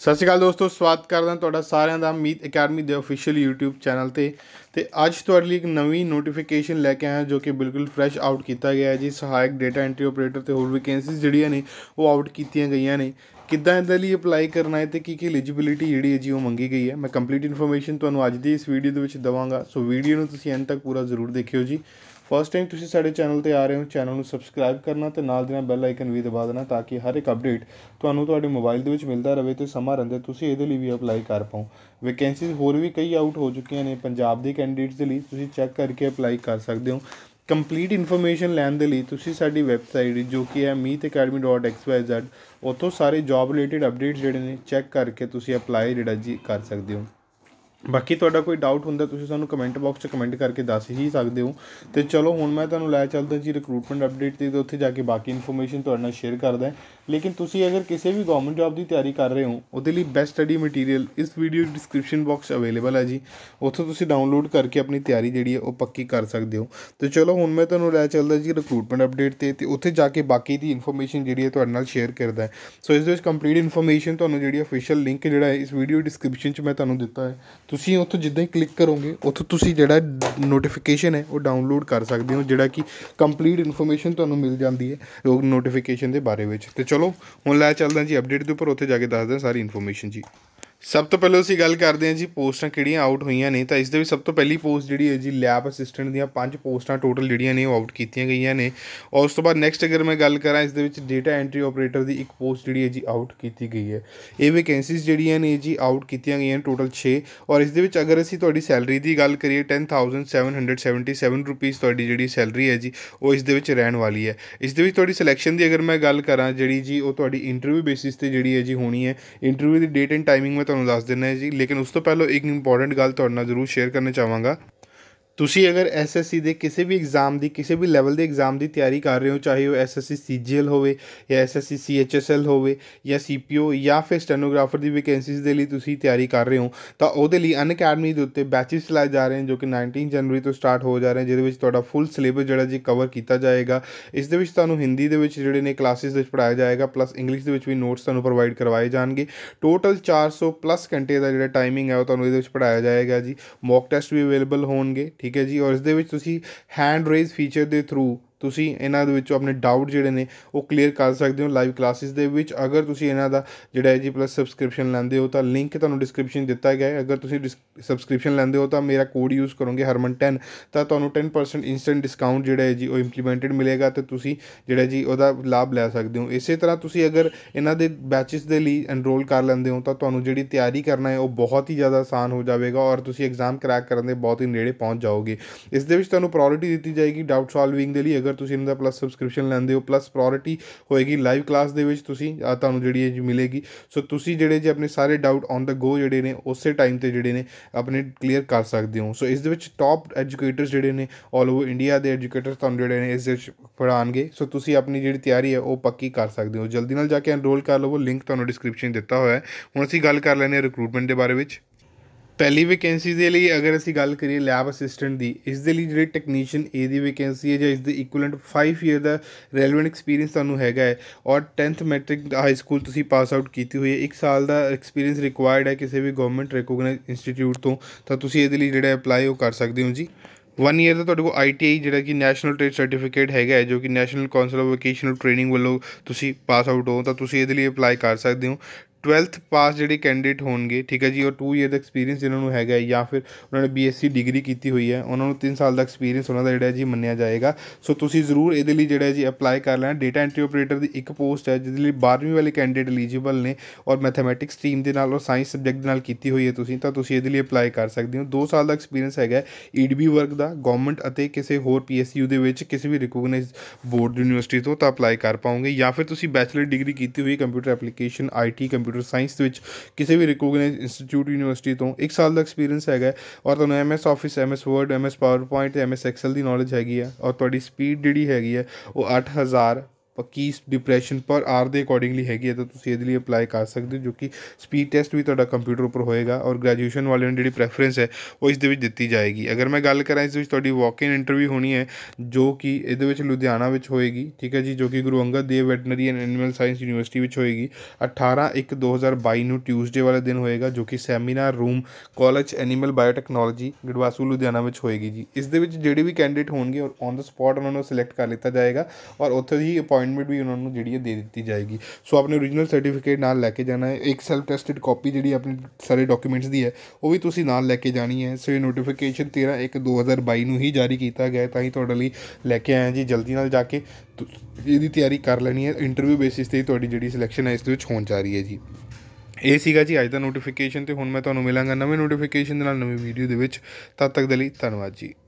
ਸਤਿ ਸ਼੍ਰੀ ਅਕਾਲ ਦੋਸਤੋ ਸਵਾਗਤ ਕਰਦਾ ਹਾਂ ਤੁਹਾਡਾ ਸਾਰਿਆਂ ਦਾ ਮੀਤ ਅਕੈਡਮੀ ਦੇ ਅਫੀਸ਼ੀਅਲ YouTube ਚੈਨਲ ਤੇ ਤੇ ਅੱਜ ਤੁਹਾਡੇ ਲਈ ਇੱਕ ਨਵੀਂ ਨੋਟੀਫਿਕੇਸ਼ਨ ਲੈ ਕੇ ਆਇਆ ਜੋ ਕਿ ਬਿਲਕੁਲ ਫਰੈਸ਼ ਆਊਟ ਕੀਤਾ ਗਿਆ ਹੈ ਜੀ ਸਹਾਇਕ ਡਾਟਾ ਐਂਟਰੀ ਆਪਰੇਟਰ ਤੇ ਹੋਰ ਵੈਕੈਂਸੀਜ਼ ਜਿਹੜੀਆਂ ਨੇ ਉਹ ਆਊਟ ਕੀਤੀਆਂ ਗਈਆਂ ਨੇ ਕਿੱਦਾਂ ਇਹਦੇ ਲਈ ਅਪਲਾਈ ਕਰਨਾ ਹੈ ਤੇ ਕੀ ਕੀ ਐਲੀਜੀਬਿਲਿਟੀ ਜਿਹੜੀ ਹੈ ਜੀ ਉਹ ਮੰਗੀ ਗਈ ਹੈ ਮੈਂ ਕੰਪਲੀਟ ਇਨਫੋਰਮੇਸ਼ਨ ਤੁਹਾਨੂੰ ਅੱਜ ਦੀ ਇਸ ਵੀਡੀਓ ਦੇ ਵਿੱਚ ਦਵਾਂਗਾ ਸੋ ਵੀਡੀਓ ਨੂੰ ਤੁਸੀਂ ਐਂਡ ਤੱਕ ਪੂਰਾ ਜ਼ਰੂਰ ਦੇਖਿਓ ਜੀ ਫਸਟ ਟਾਈਮ ਤੁਸੀਂ ਸਾਡੇ ਚੈਨਲ ਤੇ ਆ ਰਹੇ ਹੋ ਚੈਨਲ ਨੂੰ ਸਬਸਕ੍ਰਾਈਬ ਕਰਨਾ ਤੇ ਨਾਲ ਦੇ ਨਾਲ ਬੈਲ ਆਈਕਨ ਵੀ ਦਬਾ ਦੇਣਾ ਤਾਂ ਕਿ ਹਰ ਇੱਕ ਅਪਡੇਟ ਤੁਹਾਨੂੰ ਤੁਹਾਡੇ ਮੋਬਾਈਲ ਦੇ ਵਿੱਚ ਮਿਲਦਾ ਰਹੇ ਤੇ ਸਮਾਂ ਰਹਿੰਦੇ ਤੁਸੀਂ ਇਹਦੇ ਲਈ ਵੀ ਅਪਲਾਈ ਕਰ ਪਾਓ ਵੈਕੈਂਸੀਜ਼ ਹੋਰ ਵੀ ਕਈ ਆਊਟ ਹੋ ਚੁੱਕੀਆਂ ਨੇ ਪੰਜਾਬ ਦੇ ਕੈਂਡੀਡੇਟਸ ਦੇ ਲਈ ਤੁਸੀਂ ਚੈੱਕ ਕਰਕੇ ਅਪਲਾਈ ਕਰ ਸਕਦੇ ਹੋ ਕੰਪਲੀਟ ਇਨਫੋਰਮੇਸ਼ਨ ਲੈਣ ਦੇ ਲਈ ਤੁਸੀਂ ਸਾਡੀ ਵੈਬਸਾਈਟ ਜੋ ਕਿ ਹੈ meetacademy.xyz ਉੱਥੋਂ ਸਾਰੇ ਜੌਬ ਰਿਲੇਟਡ ਅਪਡੇਟਸ ਜਿਹੜੇ ਨੇ ਚੈੱਕ ਕਰਕੇ ਤੁਸੀਂ ਅਪਲਾਈ ਜਿਹੜਾ ਜੀ ਕਰ ਸਕਦੇ ਹੋ ਬਾਕੀ ਤੁਹਾਡਾ ਕੋਈ ਡਾਊਟ ਹੁੰਦਾ ਤੁਸੀਂ ਸਾਨੂੰ ਕਮੈਂਟ ਬਾਕਸ 'ਚ ਕਮੈਂਟ ਕਰਕੇ ਦੱਸ ਹੀ ਸਕਦੇ ਹੋ ਤੇ ਚਲੋ ਹੁਣ ਮੈਂ ਤੁਹਾਨੂੰ ਲੈ ਚੱਲਦਾ ਜੀ ਰਿਕਰੂਟਮੈਂਟ ਅਪਡੇਟ ਤੇ ਉੱਥੇ ਜਾ ਕੇ ਬਾਕੀ ਇਨਫੋਰਮੇਸ਼ਨ ਤੁਹਾਡੇ ਨਾਲ ਸ਼ੇਅਰ ਕਰਦਾ ਲੇਕਿਨ ਤੁਸੀਂ ਅਗਰ ਕਿਸੇ ਵੀ ਗਵਰਨਮੈਂਟ ਜੌਬ ਦੀ ਤਿਆਰੀ ਕਰ ਰਹੇ ਹੋ ਉਹਦੇ ਲਈ ਬੈਸਟ ਸਟੱਡੀ ਮਟੀਰੀਅਲ ਇਸ ਵੀਡੀਓ ਡਿਸਕ੍ਰਿਪਸ਼ਨ ਬਾਕਸ ਅਵੇਲੇਬਲ ਹੈ ਜੀ ਉੱਥੋਂ ਤੁਸੀਂ ਡਾਊਨਲੋਡ ਕਰਕੇ ਆਪਣੀ ਤਿਆਰੀ ਜਿਹੜੀ ਹੈ ਉਹ ਪੱਕੀ ਕਰ ਸਕਦੇ ਹੋ ਤੇ ਚਲੋ ਹੁਣ ਮੈਂ ਤੁਹਾਨੂੰ ਲੈ ਚੱਲਦਾ ਜੀ ਰਿਕਰੂਟਮੈਂਟ ਅਪਡੇਟ ਤੇ ਤੇ ਉੱਥੇ ਜਾ ਕੇ ਬਾਕੀ ਦੀ ਇਨਫੋਰਮੇਸ਼ਨ ਜਿਹੜੀ ਹੈ ਤੁਹਾਡੇ ਨਾਲ ਸ਼ੇਅਰ ਕਰਦਾ ਸੋ ਇਸ ਦੇ ਵਿੱਚ ਕੰਪਲੀਟ ਇਨਫੋਰਮੇਸ਼ਨ ਤੁਹਾਨੂੰ ਜਿਹੜੀ ਅਫੀਸ਼ੀਅਲ ਲਿੰਕ ਜਿਹੜਾ ਹੈ ਇਸ ਵੀਡੀਓ ਡਿਸਕ੍ਰਿਪਸ਼ਨ 'ਚ ਮੈਂ ਤੁਹਾਨੂੰ ਦਿੱਤਾ ਹੈ ਤੁਸੀਂ ਉੱਥੋਂ ਜਿੱਦਾਂ ਹੀ ਕਲਿੱਕ ਕਰੋਗੇ ਉੱਥੋਂ ਤੁਸੀਂ ਜਿਹੜਾ ਨੋਟੀਫਿਕੇਸ਼ਨ ਹੈ ਉਹ ਡਾਊਨਲੋਡ ਕਰ ਸਕਦੇ ਹੋ ਜਿਹੜਾ ਕਿ ਕੰਪਲੀਟ ਇਨਫੋਰਮੇਸ਼ਨ ਤੁਹਾਨੂੰ ਮਿਲ ਜਾਂਦੀ ਹੈ ਨੋਟੀਫਿਕੇਸ਼ਨ ਦੇ ਬਾਰੇ ਵਿੱਚ ਤੇ ਚਲੋ ਹੁਣ ਲੈ ਚੱਲਦਾ ਜੀ ਅਪਡੇਟ ਦੇ ਉੱਪਰ ਉੱਥੇ ਜਾ ਕੇ ਦੱਸਦਾ ਸਾਰੀ ਇਨਫੋਰਮੇਸ਼ਨ ਜੀ ਸਭ ਤੋਂ ਪਹਿਲਾਂ ਅਸੀਂ ਗੱਲ ਕਰਦੇ ਹਾਂ ਜੀ ਪੋਸਟਾਂ ਕਿਹੜੀਆਂ ਆਊਟ ਹੋਈਆਂ ਨੇ ਤਾਂ ਇਸ ਦੇ ਵਿੱਚ ਸਭ ਤੋਂ ਪਹਿਲੀ ਪੋਸਟ ਜਿਹੜੀ ਹੈ ਜੀ ਲੈਬ ਅਸਿਸਟੈਂਟ ਦੀਆਂ ਪੰਜ ਪੋਸਟਾਂ ਟੋਟਲ ਜਿਹੜੀਆਂ ਨੇ ਉਹ ਆਊਟ ਕੀਤੀਆਂ ਗਈਆਂ ਨੇ ਔਰ ਉਸ ਤੋਂ ਬਾਅਦ ਨੈਕਸਟ ਅਗਰ ਮੈਂ ਗੱਲ ਕਰਾਂ ਇਸ ਦੇ ਵਿੱਚ ਡੇਟਾ ਐਂਟਰੀ ਆਪਰੇਟਰ ਦੀ ਇੱਕ ਪੋਸਟ ਜਿਹੜੀ ਹੈ ਜੀ ਆਊਟ ਕੀਤੀ ਗਈ ਹੈ ਇਹ ਵੈਕੈਂਸੀਜ਼ ਜਿਹੜੀਆਂ ਨੇ ਜੀ ਆਊਟ ਕੀਤੀਆਂ ਗਈਆਂ ਟੋਟਲ 6 ਔਰ ਇਸ ਦੇ ਵਿੱਚ ਅਗਰ ਅਸੀਂ ਤੁਹਾਡੀ ਸੈਲਰੀ ਦੀ ਗੱਲ ਕਰੀਏ 10777 ਰੁਪਏ ਤੁਹਾਡੀ ਜਿਹੜੀ ਸੈਲਰੀ ਹੈ ਜੀ ਉਹ ਇਸ ਦੇ ਵਿੱਚ ਰਹਿਣ ਵਾਲੀ ਹੈ ਇਸ ਦੇ ਵਿੱਚ ਤੁਹਾਡੀ ਸਿਲੈਕਸ਼ਨ ਦੀ ਅਗਰ ਮੈਂ ਗੱਲ ਕਰਾਂ ਜਿਹੜੀ ਜੀ ਉਹ ਤੁਹਾਡੀ ਇੰਟਰਵਿਊ ਬੇਸਿਸ ਤੇ ਜਿਹੜੀ ਹੈ ਜੀ ਹੋਣੀ ਹੈ ਇੰਟਰਵਿਊ ਦੀ ਡੇਟ ਐਂਡ ਟਾਈਮਿੰਗ ਤੁਹਾਨੂੰ ਦੱਸ ਦਿੰਨਾ ਜੀ ਲੇਕਿਨ ਉਸ ਤੋਂ ਪਹਿਲਾਂ ਇੱਕ ਇੰਪੋਰਟੈਂਟ ਗੱਲ ਤੁਹਾਡੇ ਨਾਲ ਜ਼ਰੂਰ ਸ਼ੇਅਰ ਕਰਨਾ ਚਾਹਾਂਗਾ ਤੁਸੀਂ ਅਗਰ ਐਸਐਸਸੀ ਦੇ ਕਿਸੇ ਵੀ ਐਗਜ਼ਾਮ ਦੀ ਕਿਸੇ ਵੀ ਲੈਵਲ ਦੇ ਐਗਜ਼ਾਮ ਦੀ ਤਿਆਰੀ ਕਰ ਰਹੇ ਹੋ ਚਾਹੇ ਉਹ ਐਸਐਸਸੀ ਸੀਜੀਐਲ ਹੋਵੇ ਜਾਂ ਐਸਐਸਸੀ ਸੀਐਚਐਸਐਲ ਹੋਵੇ ਜਾਂ ਸੀਪੀਓ ਜਾਂ ਫਿਰ ਸਟੈਨੋਗ੍ਰਾਫਰ ਦੀ ਵੈਕੈਂਸੀਜ਼ ਦੇ ਲਈ ਤੁਸੀਂ ਤਿਆਰੀ ਕਰ ਰਹੇ ਹੋ ਤਾਂ ਉਹਦੇ ਲਈ ਅਨ ਅਕੈਡਮੀ ਦੇ ਉੱਤੇ ਬੈਚਸ ਚਲਾਏ ਜਾ ਰਹੇ ਹਨ ਜੋ ਕਿ 19 ਜਨਵਰੀ ਤੋਂ ਸਟਾਰਟ ਹੋ ਜਾ ਰਹੇ ਹਨ ਜਿਹਦੇ ਵਿੱਚ ਤੁਹਾਡਾ ਫੁੱਲ ਸਿਲੇਬਸ ਜਿਹੜਾ ਜੀ ਕਵਰ ਕੀਤਾ ਜਾਏਗਾ ਇਸ ਦੇ ਵਿੱਚ ਤੁਹਾਨੂੰ ਹਿੰਦੀ ਦੇ ਵਿੱਚ ਜਿਹੜੇ ਨੇ ਕਲਾਸਿਸ ਦੇ ਵਿੱਚ ਪੜਾਇਆ ਜਾਏਗਾ ਪਲੱਸ ਇੰਗਲਿਸ਼ ਦੇ ਵਿੱਚ ਵੀ ਨੋਟਸ ਤੁਹਾਨੂੰ ਪ੍ਰੋਵਾਈਡ ਕਰਵਾਏ ਜਾਣਗੇ ਟੋਟਲ 400 ਪਲੱਸ ਘੰਟੇ ਦਾ ਜਿਹੜਾ ਟਾਈਮਿੰਗ ਹੈ ਉਹ ਤੁਹਾਨੂੰ ਇਹਦੇ ਵਿੱਚ ਪੜਾਇਆ ਜਾਏਗਾ ਜੀ ਮੌਕ ਟੈਸਟ ਵੀ ਅਵੇਲੇਬਲ ਹੋਣਗੇ ਠੀਕ ਹੈ ਜੀ ਔਰ ਇਸ ਦੇ ਵਿੱਚ ਤੁਸੀਂ ਹੈਂਡ ਰੇਜ਼ ਫੀਚਰ ਦੇ ਥਰੂ ਤੁਸੀਂ ਇਹਨਾਂ ਦੇ ਵਿੱਚੋਂ ਆਪਣੇ ਡਾਊਟ ਜਿਹੜੇ ਨੇ ਉਹ ਕਲੀਅਰ ਕਰ ਸਕਦੇ ਹੋ ਲਾਈਵ ਕਲਾਸਿਸ ਦੇ ਵਿੱਚ ਅਗਰ ਤੁਸੀਂ ਇਹਨਾਂ ਦਾ ਜਿਹੜਾ ਹੈ ਜੀ ਪਲੱਸ ਸਬਸਕ੍ਰਿਪਸ਼ਨ ਲੈਂਦੇ ਹੋ ਤਾਂ ਲਿੰਕ ਤੁਹਾਨੂੰ ਡਿਸਕ੍ਰਿਪਸ਼ਨ ਦਿੱਤਾ ਗਿਆ ਹੈ ਅਗਰ ਤੁਸੀਂ ਸਬਸਕ੍ਰਿਪਸ਼ਨ ਲੈਂਦੇ ਹੋ ਤਾਂ ਮੇਰਾ ਕੋਡ ਯੂਜ਼ ਕਰੋਗੇ ਹਰਮਨ 10 ਤਾਂ ਤੁਹਾਨੂੰ 10% ਇਨਸਟੈਂਟ ਡਿਸਕਾਊਂਟ ਜਿਹੜਾ ਹੈ ਜੀ ਉਹ ਇੰਪਲੀਮੈਂਟਡ ਮਿਲੇਗਾ ਤੇ ਤੁਸੀਂ ਜਿਹੜਾ ਜੀ ਉਹਦਾ ਲਾਭ ਲੈ ਸਕਦੇ ਹੋ ਇਸੇ ਤਰ੍ਹਾਂ ਤੁਸੀਂ ਅਗਰ ਇਹਨਾਂ ਦੇ ਬੈਚਸ ਦੇ ਲਈ ਐਨਰੋਲ ਕਰ ਲੈਂਦੇ ਹੋ ਤਾਂ ਤੁਹਾਨੂੰ ਜਿਹੜੀ ਤਿਆਰੀ ਕਰਨਾ ਹੈ ਉਹ ਬਹੁਤ ਹੀ ਜ਼ਿਆਦਾ ਆਸਾਨ ਹੋ ਜਾਵੇਗਾ ਔਰ ਤੁਸੀਂ ਐਗਜ਼ਾਮ ਕ੍ਰੈਕ ਕਰਨ ਦੇ ਬਹੁਤ ਹੀ ਨੇੜੇ ਪਹੁੰਚ ਜਾਓਗੇ ਇਸ ਦੇ ਵਿੱਚ ਤੁਹਾਨੂੰ ਪ੍ਰਾਇੋਰਟੀ ਦਿੱਤੀ ਜਾਏਗੀ ਡਾਊਟ ਸੋਲਵਿੰਗ ਦੇ ਲਈ ਅਗਰ ਤੁਸੀਂ ਇਹਨਾਂ ਦਾ ਪਲੱਸ ਸਬਸਕ੍ਰਿਪਸ਼ਨ ਲੈਂਦੇ ਹੋ ਪਲੱਸ ਪ੍ਰਾਇੋਰਟੀ ਹੋਏਗੀ ਲਾਈਵ ਕਲਾਸ ਦੇ ਵਿੱਚ ਤੁਸੀਂ ਆ ਤੁਹਾਨੂੰ ਜਿਹੜੀ ਇਹ ਮਿਲੇਗੀ ਸੋ ਤੁਸੀਂ ਜਿਹੜੇ ਜੇ ਆਪਣੇ ਸਾਰੇ ਡਾਊਟ ਔਨ ਦਾ ਗੋ ਜਿਹੜੇ ਨੇ ਉਸੇ ਟਾਈਮ ਤੇ ਜਿਹੜੇ ਨੇ ਆਪਣੇ ਕਲੀਅਰ ਕਰ ਸਕਦੇ ਹੋ ਸੋ ਇਸ ਦੇ ਵਿੱਚ ਟਾਪ ਐਜੂਕੇਟਰਸ ਜਿਹੜੇ ਨੇ ਆਲ ਓਵਰ ਇੰਡੀਆ ਦੇ ਐਜੂਕੇਟਰਸ ਤੁਹਾਨੂੰ ਜਿਹੜੇ ਨੇ ਇਸ ਵਿੱਚ ਪੜਾਣਗੇ ਸੋ ਤੁਸੀਂ ਆਪਣੀ ਜਿਹੜੀ ਤਿਆਰੀ ਹੈ ਉਹ ਪੱਕੀ ਕਰ ਸਕਦੇ ਹੋ ਜਲਦੀ ਨਾਲ ਜਾ ਕੇ ਐਨਰੋਲ ਕਰ ਲਵੋ ਲਿੰਕ ਤੁਹਾਨੂੰ ਡਿਸਕ੍ਰਿਪਸ਼ਨ ਦਿੱਤਾ ਹੋਇਆ ਹੈ ਹੁਣ ਅਸੀਂ ਗੱਲ ਕਰ ਲੈਨੇ ਰਿਕਰੂਟਮੈਂਟ ਦੇ ਬਾਰੇ ਵਿੱਚ ਪਹਿਲੀ ਵੈਕੈਂਸੀ ਦੇ ਲਈ ਅਗਰ ਅਸੀਂ ਗੱਲ ਕਰੀਏ ਲੈਬ ਅਸਿਸਟੈਂਟ ਦੀ ਇਸ ਦੇ ਲਈ ਜਿਹੜੀ ਟੈਕਨੀਸ਼ੀਅਨ ਏ ਦੀ ਵੈਕੈਂਸੀ ਹੈ ਜਾਂ ਇਸ ਦੇ ਇਕੁਇਵਲੈਂਟ 5 ਇਅਰ ਦਾ ਰੈਲੇਵੈਂਟ ਐਕਸਪੀਰੀਅੰਸ ਤੁਹਾਨੂੰ ਹੈਗਾ ਹੈ ਔਰ 10th ਮੈਟ੍ਰਿਕ ਹਾਈ ਸਕੂਲ ਤੁਸੀਂ ਪਾਸ ਆਊਟ ਕੀਤੀ ਹੋਈ ਹੈ 1 ਸਾਲ ਦਾ ਐਕਸਪੀਰੀਅੰਸ ਰਿਕੁਆਇਰਡ ਹੈ ਕਿਸੇ ਵੀ ਗਵਰਨਮੈਂਟ ਰੈਕੋਗਨਾਈਜ਼ਡ ਇੰਸਟੀਚਿਊਟ ਤੋਂ ਤਾਂ ਤੁਸੀਂ ਇਹਦੇ ਲਈ ਜਿਹੜਾ ਅਪਲਾਈ ਉਹ ਕਰ ਸਕਦੇ ਹੋ ਜੀ 1 ਇਅਰ ਦਾ ਤੁਹਾਡੇ ਕੋਲ ਆਈਟੀਆਈ ਜਿਹੜਾ ਕਿ ਨੈਸ਼ਨਲ ਟ੍ਰੇਡ ਸਰਟੀਫਿਕੇਟ ਹੈਗਾ ਹੈ ਜੋ ਕਿ national council of vocational training ਵੱਲੋਂ ਤੁਸੀਂ ਪਾਸ ਆਊਟ ਹੋ ਤਾਂ ਤੁਸੀਂ ਇਹਦੇ ਲਈ ਅਪਲਾਈ ਕਰ ਸਕਦੇ ਹੋ 12th ਪਾਸ ਜਿਹੜੇ ਕੈਂਡੀਡੇਟ ਹੋਣਗੇ ਠੀਕ ਹੈ ਜੀ ਉਹ 2 ਇਅਰ ਦਾ ਐਕਸਪੀਰੀਅੰਸ ਜਿਨ੍ਹਾਂ ਨੂੰ ਹੈਗਾ ਜਾਂ ਫਿਰ ਉਹਨਾਂ ਨੇ ਬੀਐਸਸੀ ਡਿਗਰੀ ਕੀਤੀ ਹੋਈ ਹੈ ਉਹਨਾਂ ਨੂੰ 3 ਸਾਲ ਦਾ ਐਕਸਪੀਰੀਅੰਸ ਉਹਨਾਂ ਦਾ ਜਿਹੜਾ ਜੀ ਮੰਨਿਆ ਜਾਏਗਾ ਸੋ ਤੁਸੀਂ ਜ਼ਰੂਰ ਇਹਦੇ ਲਈ ਜਿਹੜਾ ਜੀ ਅਪਲਾਈ ਕਰ ਲੈਣਾ ਡੇਟਾ ਐਂਟਰੀ ਆਪਰੇਟਰ ਦੀ ਇੱਕ ਪੋਸਟ ਹੈ ਜਿਹਦੇ ਲਈ 12ਵੀਂ ਵਾਲੇ ਕੈਂਡੀਡੇਟ ਐਲੀਜੀਬਲ ਨੇ ਔਰ ਮੈਥਮੈਟਿਕਸ ਸਟਰੀਮ ਦੇ ਨਾਲ ਔਰ ਸਾਇੰਸ ਸਬਜੈਕਟ ਦੇ ਨਾਲ ਕੀਤੀ ਹੋਈ ਹੈ ਤੁਸੀਂ ਤਾਂ ਤੁਸੀਂ ਇਹਦੇ ਲਈ ਅਪਲਾਈ ਕਰ ਸਕਦੇ ਹੋ 2 ਸਾਲ ਦਾ ਐਕਸਪੀਰੀਅੰਸ ਹੈਗਾ ਈਡੀਬੀ ਵਰਕ ਦਾ ਗਵਰਨਮੈਂਟ ਅਤੇ ਕਿਸੇ ਹੋਰ ਪੀਐਸਯੂ ਦੇ ਵਿੱਚ ਕਿਸੇ ਵੀ ਰਿਕੋਗਨਾਈਜ਼ਡ ਬੋਰਡ ਯੂਨੀਵਰਸਿਟੀ ਤੋਂ ਤਾਂ ਅਪਲਾਈ ਕਰ ਪਾਓਗੇ ਜਾਂ ਫਿਰ ਤੁਸੀਂ ਬੈਚਲਰ ਡਿਗਰੀ ਕੀਤੀ ਹੋਈ computer application IT computer computer science ਦੇ ਵਿੱਚ ਕਿਸੇ ਵੀ ਰਿਕੋਗਨਾਈਜ਼ਡ ਇੰਸਟੀਚਿਊਟ ਯੂਨੀਵਰਸਿਟੀ ਤੋਂ 1 ਸਾਲ ਦਾ ਐਕਸਪੀਰੀਅੰਸ ਹੈਗਾ ਔਰ ਤੁਹਾਨੂੰ MS Office MS Word MS PowerPoint MS Excel ਦੀ ਨੌਲੇਜ ਹੈਗੀ ਆ ਔਰ ਤੁਹਾਡੀ ਸਪੀਡ ਜਿਹੜੀ ਹੈਗੀ ਆ ਉਹ 8000 ਪੱਕੀ ਡਿਪਰੈਸ਼ਨ ਪਰ ਆਰ ਦੇ ਅਕੋਰਡਿੰਗਲੀ ਹੈਗੀ ਹੈ ਤਾਂ ਤੁਸੀਂ ਇਹਦੇ ਲਈ ਅਪਲਾਈ ਕਰ ਸਕਦੇ ਹੋ ਜੋ ਕਿ ਸਪੀਡ ਟੈਸਟ ਵੀ ਤੁਹਾਡਾ ਕੰਪਿਊਟਰ ਉੱਪਰ ਹੋਏਗਾ ਔਰ ਗ੍ਰੈਜੂਏਸ਼ਨ ਵਾਲਿਆਂ ਨੂੰ ਜਿਹੜੀ ਪ੍ਰੈਫਰੈਂਸ ਹੈ ਉਹ ਇਸ ਦੇ ਵਿੱਚ ਦਿੱਤੀ ਜਾਏਗੀ ਅਗਰ ਮੈਂ ਗੱਲ ਕਰਾਂ ਇਸ ਵਿੱਚ ਤੁਹਾਡੀ ਵਾਕ ਇਨ ਇੰਟਰਵਿਊ ਹੋਣੀ ਹੈ ਜੋ ਕਿ ਇਹਦੇ ਵਿੱਚ ਲੁਧਿਆਣਾ ਵਿੱਚ ਹੋਏਗੀ ਠੀਕ ਹੈ ਜੀ ਜੋ ਕਿ Guru Angad Dev Veterinary and Animal Science University ਵਿੱਚ ਹੋਏਗੀ 18 1 2022 ਨੂੰ ਟਿਊਜ਼ਡੇ ਵਾਲੇ ਦਿਨ ਹੋਏਗਾ ਜੋ ਕਿ seminar room college animal biotechnology ਗੜਵਾਸੂ ਲੁਧਿਆਣਾ ਵਿੱਚ ਹੋਏਗੀ ਜੀ ਇਸ ਦੇ ਵਿੱਚ ਜਿਹੜੇ ਵੀ ਕੈਂਡੀਡੇਟ ਹੋਣਗੇ ਔਰ ਔਨ ਦਾ ਸਪੌਟ ਉਹਨਾਂ ਨੂੰ ਸਿਲੈਕਟ ਕਰ ਲਿੱਤਾ ਜਾਏਗਾ ਔਰ ਉੱਥੇ ਹੀ ਅਪਾਇੰਟ ਅਪਾਇੰਟਮੈਂਟ ਵੀ ਉਹਨਾਂ ਨੂੰ ਜਿਹੜੀ ਹੈ ਦੇ ਦਿੱਤੀ ਜਾਏਗੀ ਸੋ ਆਪਣੇ origignal ਸਰਟੀਫਿਕੇਟ ਨਾਲ ਲੈ ਕੇ ਜਾਣਾ ਹੈ ਇੱਕ ਸੈਲਫ ਟੈਸਟਡ ਕਾਪੀ ਜਿਹੜੀ ਆਪਣੇ ਸਾਰੇ ਡਾਕੂਮੈਂਟਸ ਦੀ ਹੈ ਉਹ ਵੀ ਤੁਸੀਂ ਨਾਲ ਲੈ ਕੇ ਜਾਣੀ ਹੈ ਸੋ ਇਹ ਨੋਟੀਫਿਕੇਸ਼ਨ 13 1 2022 ਨੂੰ ਹੀ ਜਾਰੀ ਕੀਤਾ ਗਿਆ ਤਾਂ ਹੀ ਤੁਹਾਡੇ ਲਈ ਲੈ ਕੇ ਆਇਆ ਜੀ ਜਲਦੀ ਨਾਲ ਜਾ ਕੇ ਇਹਦੀ ਤਿਆਰੀ ਕਰ ਲੈਣੀ ਹੈ ਇੰਟਰਵਿਊ ਬੇਸਿਸ ਤੇ ਤੁਹਾਡੀ ਜਿਹੜੀ ਸਿਲੈਕਸ਼ਨ ਹੈ ਇਸ ਦੇ ਵਿੱਚ ਹੋਣ ਜਾ ਰਹੀ ਹੈ ਜੀ ਇਹ ਸੀਗਾ ਜੀ ਅੱਜ ਦਾ ਨੋਟੀਫਿਕੇਸ਼ਨ ਤੇ ਹੁਣ ਮੈਂ ਤੁਹਾਨੂੰ ਮਿਲਾਂਗਾ ਨਵੇਂ ਨੋਟੀਫਿਕੇਸ਼ਨ ਦੇ ਨਾਲ ਨਵੀਂ ਵੀਡੀਓ ਦੇ ਵਿੱਚ ਤਦ ਤੱਕ ਦੇ ਲਈ ਧੰਨਵਾਦ ਜੀ